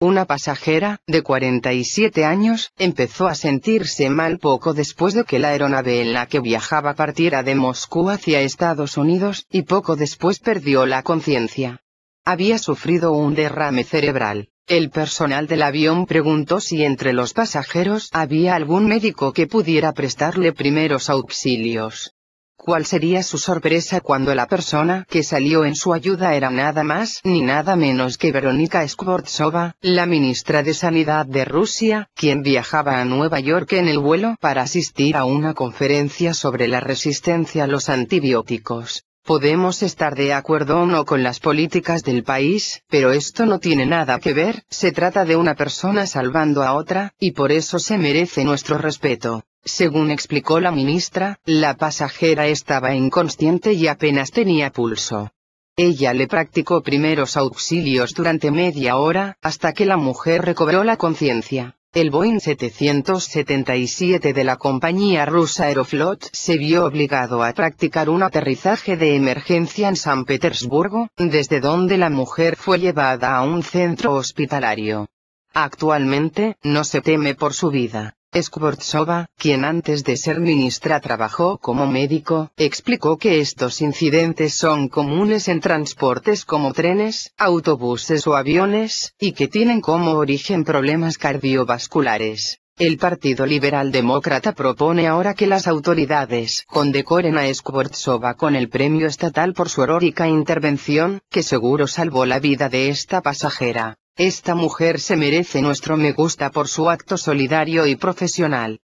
Una pasajera, de 47 años, empezó a sentirse mal poco después de que la aeronave en la que viajaba partiera de Moscú hacia Estados Unidos, y poco después perdió la conciencia. Había sufrido un derrame cerebral. El personal del avión preguntó si entre los pasajeros había algún médico que pudiera prestarle primeros auxilios. ¿Cuál sería su sorpresa cuando la persona que salió en su ayuda era nada más ni nada menos que Verónica Skvortsova, la ministra de Sanidad de Rusia, quien viajaba a Nueva York en el vuelo para asistir a una conferencia sobre la resistencia a los antibióticos? Podemos estar de acuerdo o no con las políticas del país, pero esto no tiene nada que ver, se trata de una persona salvando a otra, y por eso se merece nuestro respeto. Según explicó la ministra, la pasajera estaba inconsciente y apenas tenía pulso. Ella le practicó primeros auxilios durante media hora, hasta que la mujer recobró la conciencia. El Boeing 777 de la compañía rusa Aeroflot se vio obligado a practicar un aterrizaje de emergencia en San Petersburgo, desde donde la mujer fue llevada a un centro hospitalario. Actualmente, no se teme por su vida. Skvortsova, quien antes de ser ministra trabajó como médico, explicó que estos incidentes son comunes en transportes como trenes, autobuses o aviones, y que tienen como origen problemas cardiovasculares. El Partido Liberal Demócrata propone ahora que las autoridades condecoren a Skvortsova con el premio estatal por su heroica intervención, que seguro salvó la vida de esta pasajera. Esta mujer se merece nuestro me gusta por su acto solidario y profesional.